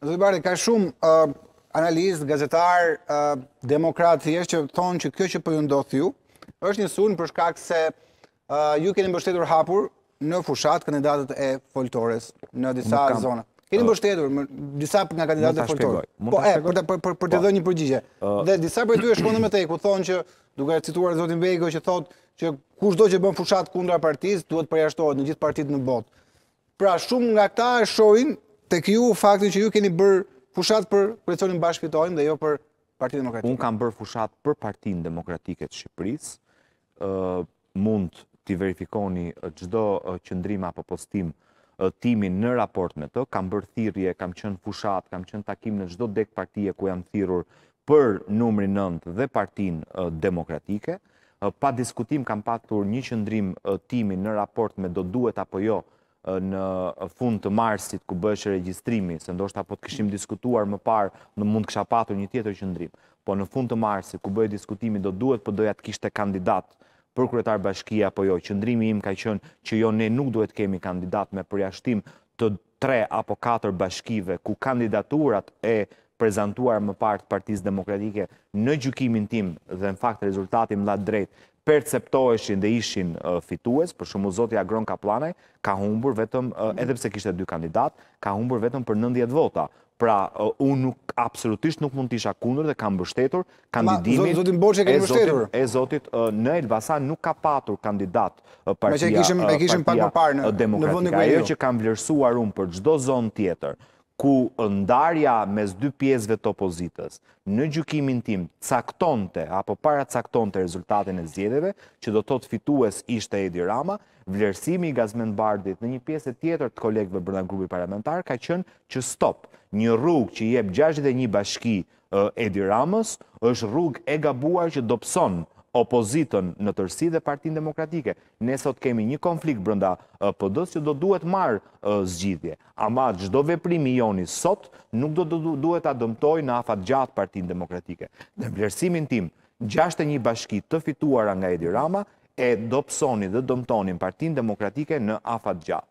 bardi, ka shumë uh, analistë, analist, gazetar, uh, demokrat, që thonë që kjo që për po ju ndodhë ju, është një sunë për shkak se uh, ju keni mbështetur hapur në fushat kandidatët e foltores në disa zona. Keni mbështetur disa nga kandidatët e foltores. Po, e, për, për, për, të po, dhe një përgjigje. dhe disa për e ty e shkondë me te, ku thonë që, duke cituar Zotin Bejko, që thotë që kush do që bën fushat kundra partiz, duhet përjashtohet në gjithë partit në botë. Pra, shumë nga këta e shojnë të kju faktin që ju keni bërë fushat për kretësorin bashkë dhe jo për Parti Demokratike. Unë kam bërë fushat për Partinë Demokratike të Shqipërisë, mund t'i verifikoni gjdo qëndrim apo postim timin në raport me të, kam bërë thirje, kam qënë fushat, kam qënë takim në gjdo dek partije ku jam thirur për numri nëndë dhe Partin Demokratike. Pa diskutim kam patur një qëndrim timin në raport me do duhet apo jo në fund të marsit ku bëshë registrimi, se ndoshta po të këshim diskutuar më parë, në mund kësha patur një tjetër qëndrim, po në fund të marsit ku bëjë diskutimi do duhet për po doja të kishte kandidat për kretar bashkia po jo, qëndrimi im ka qënë që jo ne nuk duhet kemi kandidat me përjashtim të tre apo katër bashkive ku kandidaturat e prezentuar më partë partiz demokratike në gjukimin tim dhe në fakt rezultati la drejt perceptoheshin dhe ishin fitues, për shumë zotë Agron Gron Kaplanaj, ka humbur vetëm, edhe edhepse kishte dy kandidat, ka humbur vetëm për 90 vota. Pra, unë nuk, absolutisht nuk mund t'isha kundur dhe kam bështetur kandidimin... zotin Boqe bështetur. E zotit, në Elbasan nuk ka patur kandidat partia demokratika. E kishim pak më parë në Ajo që kam vlerësuar unë për gjdo zonë tjetër, ku ndarja mes dy pjesëve të opozitës në gjykimin tim caktonte apo para caktonte rezultatin e zgjedhjeve, që do të të fitues ishte Edi Rama, vlerësimi i Gazmend Bardit në një pjesë tjetër të kolegëve brenda grupit parlamentar ka qenë që stop, një rrugë që jep 61 bashki Edi Ramës është rrugë e gabuar që dobson opozitën në tërsi dhe partin demokratike. Ne sot kemi një konflikt brënda pëdës që do duhet marë zgjidhje. Ama gjdo veprimi joni sot nuk do duhet a dëmtoj në afat gjatë partin demokratike. Në vlerësimin tim, gjashtë e një bashki të fituara nga Edi Rama e do pësoni dhe dëmtonin partin demokratike në afat gjatë.